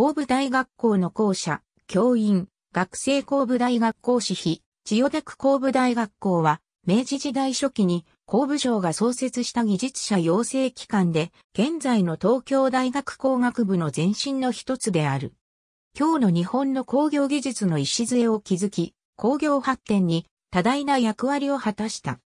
神部大学校の校舎、教員、学生神部大学校私費、千代田区神部大学校は、明治時代初期に神部省が創設した技術者養成機関で、現在の東京大学工学部の前身の一つである。今日の日本の工業技術の礎を築き、工業発展に多大な役割を果たした。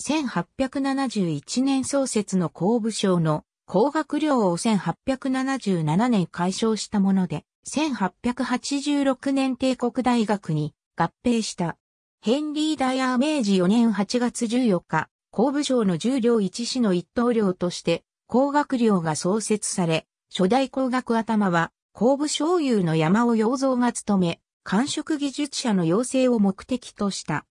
1871年創設の工部省の高額寮を1877年解消したもので、1886年帝国大学に合併した。ヘンリー・ダイアー明治4年8月14日、工部省の重量一市の一等領として、工学寮が創設され、初代工学頭は、工部省有の山尾洋蔵が務め、官職技術者の養成を目的とした。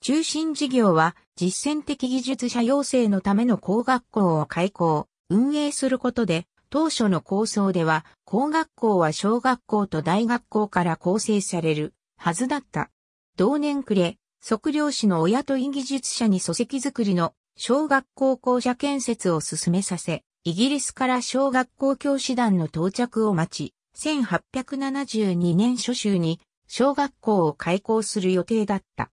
中心事業は、実践的技術者養成のための工学校を開校。運営することで、当初の構想では、工学校は小学校と大学校から構成されるはずだった。同年暮れ、測量士の親と技術者に礎石作りの小学校校舎建設を進めさせ、イギリスから小学校教師団の到着を待ち、1872年初秋に小学校を開校する予定だった。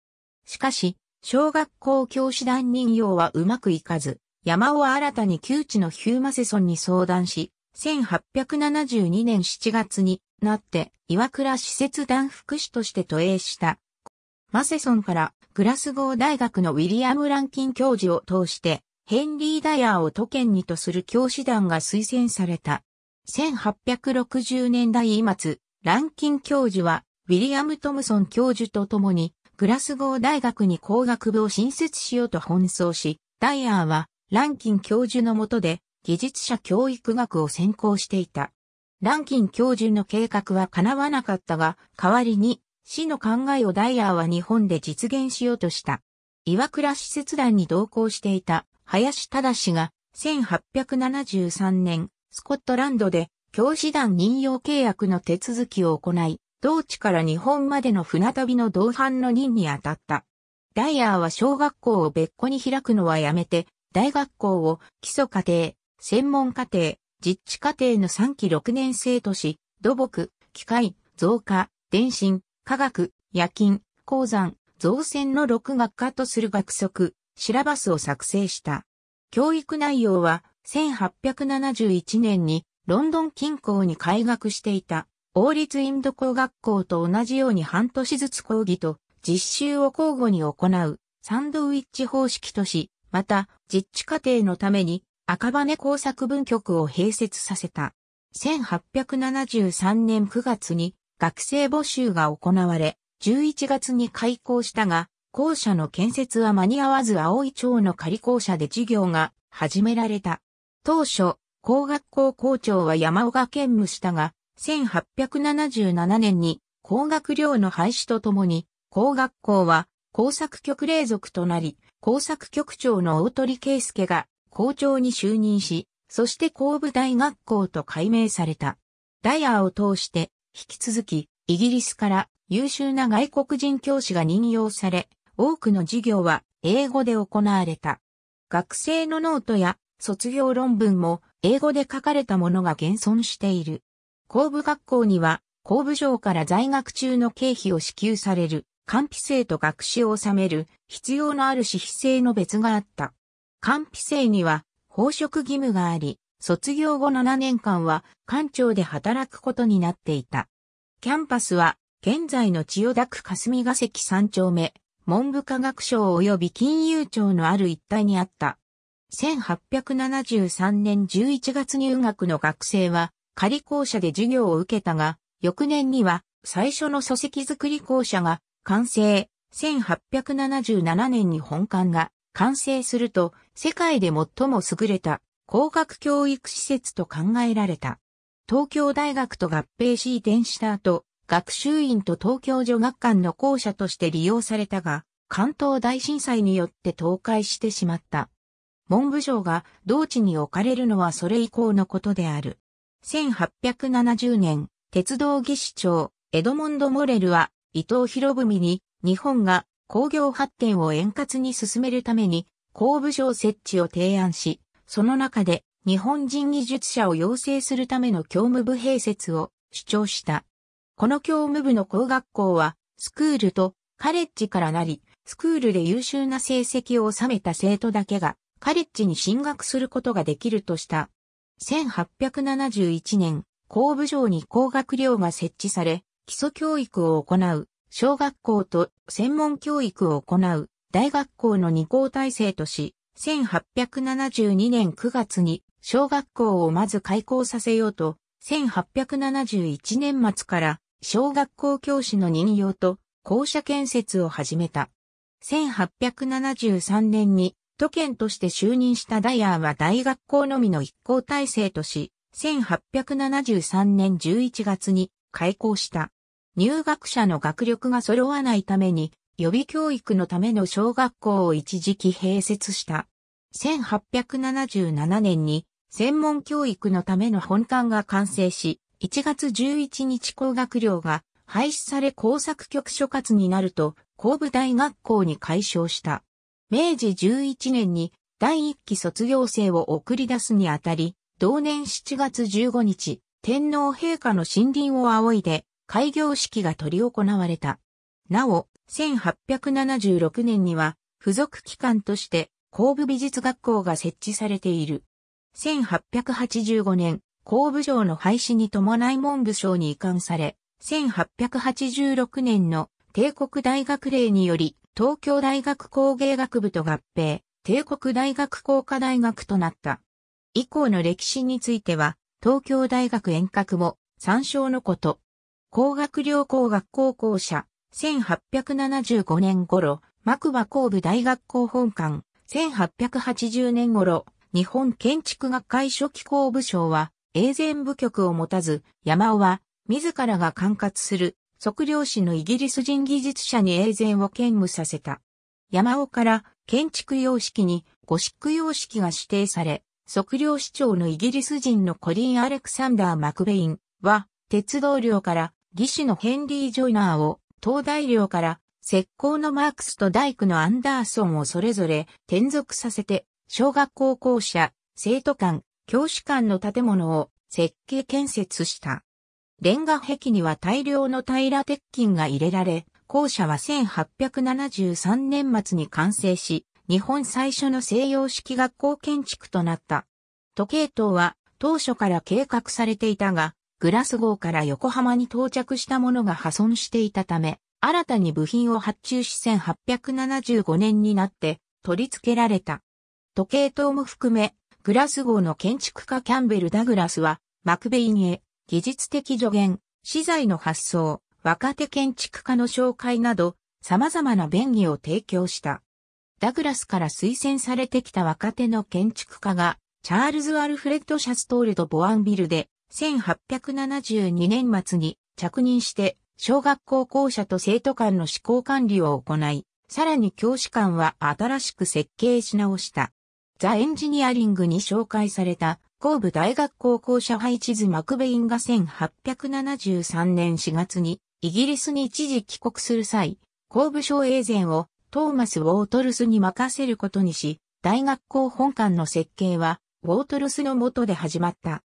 しかし、小学校教師団任用はうまくいかず、山尾は新たに旧知のヒューマセソンに相談し、1872年7月になって岩倉施設団副主として都営した。マセソンからグラスゴー大学のウィリアム・ランキン教授を通してヘンリー・ダイヤーを都県にとする教師団が推薦された。1860年代末、ランキン教授はウィリアム・トムソン教授と共にグラスゴー大学に工学部を新設しようと奔走し、ダイヤーはランキン教授の下で技術者教育学を専攻していた。ランキン教授の計画は叶わなかったが、代わりに死の考えをダイヤーは日本で実現しようとした。岩倉使節団に同行していた林忠が1873年スコットランドで教師団任用契約の手続きを行い、同地から日本までの船旅の同伴の任に当たった。ダイヤーは小学校を別個に開くのはやめて、大学校を基礎課程、専門課程、実地課程の3期6年生とし、土木、機械、造花、電信、科学、夜勤、鉱山、造船の6学科とする学則、シラバスを作成した。教育内容は、1871年にロンドン近郊に開学していた王立インド工学校と同じように半年ずつ講義と実習を交互に行うサンドウィッチ方式とし、また、実地家程のために赤羽工作文局を併設させた。1873年9月に学生募集が行われ、11月に開校したが、校舎の建設は間に合わず青井町の仮校舎で授業が始められた。当初、工学校校長は山尾が兼務したが、1877年に工学寮の廃止とともに、工学校は工作局隷属となり、工作局長の大鳥圭介が校長に就任し、そして工部大学校と改名された。ダイヤーを通して、引き続き、イギリスから優秀な外国人教師が任用され、多くの授業は英語で行われた。学生のノートや卒業論文も英語で書かれたものが現存している。工部学校には工部省から在学中の経費を支給される官費制と学士を収める必要のある私費制の別があった。官費制には報職義務があり、卒業後7年間は官庁で働くことになっていた。キャンパスは現在の千代田区霞ヶ関3丁目、文部科学省及び金融庁のある一帯にあった。1873年11月入学の学生は仮校舎で授業を受けたが、翌年には最初の礎づ作り校舎が完成。1877年に本館が完成すると、世界で最も優れた工学教育施設と考えられた。東京大学と合併し移転した後、学習院と東京女学館の校舎として利用されたが、関東大震災によって倒壊してしまった。文部省が同地に置かれるのはそれ以降のことである。1870年、鉄道技師長、エドモンド・モレルは伊藤博文に、日本が工業発展を円滑に進めるために、工部省設置を提案し、その中で日本人技術者を養成するための教務部併設を主張した。この教務部の工学校は、スクールとカレッジからなり、スクールで優秀な成績を収めた生徒だけが、カレッジに進学することができるとした。1871年、工部省に工学寮が設置され、基礎教育を行う、小学校と専門教育を行う、大学校の二校体制とし、1872年9月に小学校をまず開校させようと、1871年末から小学校教師の任用と校舎建設を始めた。1873年に都県として就任したダイヤーは大学校のみの一校体制とし、1873年11月に開校した。入学者の学力が揃わないために、予備教育のための小学校を一時期併設した。1877年に専門教育のための本館が完成し、1月11日工学寮が廃止され工作局所轄になると、工部大学校に改称した。明治11年に第1期卒業生を送り出すにあたり、同年7月15日、天皇陛下の森林を仰いで、開業式が執り行われた。なお、1876年には、付属機関として、工部美術学校が設置されている。1885年、工部省の廃止に伴い文部省に移管され、1886年の帝国大学令により、東京大学工芸学部と合併、帝国大学工科大学となった。以降の歴史については、東京大学遠隔も参照のこと。工学療工学校校舎、1875年頃、幕馬工部大学校本館、1880年頃、日本建築学会初期工部省は、永全部局を持たず、山尾は、自らが管轄する、測量士のイギリス人技術者に永全を兼務させた。山尾から建築様式にゴシック様式が指定され、測量士長のイギリス人のコリン・アレクサンダー・マクベインは、鉄道寮から技師のヘンリー・ジョイナーを、東大寮から、石膏のマークスと大工のアンダーソンをそれぞれ転属させて、小学校校舎、生徒館、教師館の建物を設計建設した。レンガ壁には大量の平ら鉄筋が入れられ、校舎は1873年末に完成し、日本最初の西洋式学校建築となった。時計塔は当初から計画されていたが、グラスゴーから横浜に到着したものが破損していたため、新たに部品を発注し1875年になって取り付けられた。時計塔も含め、グラスゴーの建築家キャンベル・ダグラスは、マクベインへ、技術的助言、資材の発想、若手建築家の紹介など、様々な便宜を提供した。ダグラスから推薦されてきた若手の建築家が、チャールズ・アルフレッド・シャストールド・ボアンビルで、1872年末に着任して、小学校校舎と生徒間の施行管理を行い、さらに教師間は新しく設計し直した。ザ・エンジニアリングに紹介された、後部大学校校舎配置図マクベインが1873年4月に、イギリスに一時帰国する際、後部省エーゼンをトーマス・ウォートルスに任せることにし、大学校本館の設計は、ウォートルスの下で始まった。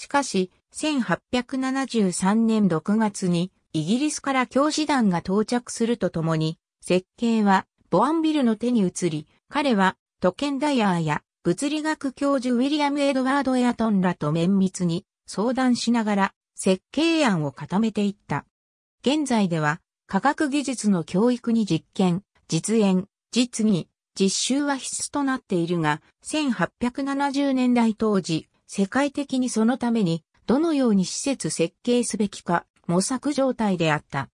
しかし、1873年6月にイギリスから教師団が到着するとともに、設計はボアンビルの手に移り、彼は都ケダダヤーや物理学教授ウィリアム・エドワード・エアトンらと綿密に相談しながら設計案を固めていった。現在では科学技術の教育に実験、実演、実技、実習は必須となっているが、1870年代当時、世界的にそのために、どのように施設設計すべきか、模索状態であった。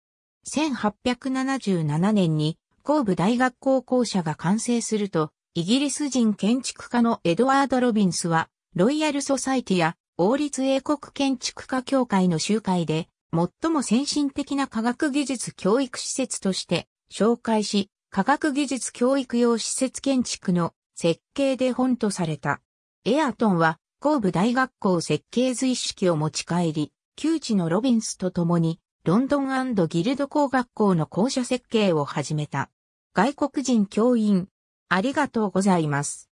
1877年に、神戸大学校校舎が完成すると、イギリス人建築家のエドワード・ロビンスは、ロイヤル・ソサイティや王立英国建築家協会の集会で、最も先進的な科学技術教育施設として紹介し、科学技術教育用施設建築の設計で本とされた。エアトンは工部大学校設計図一式を持ち帰り、旧知のロビンスと共に、ロンドンギルド工学校の校舎設計を始めた。外国人教員、ありがとうございます。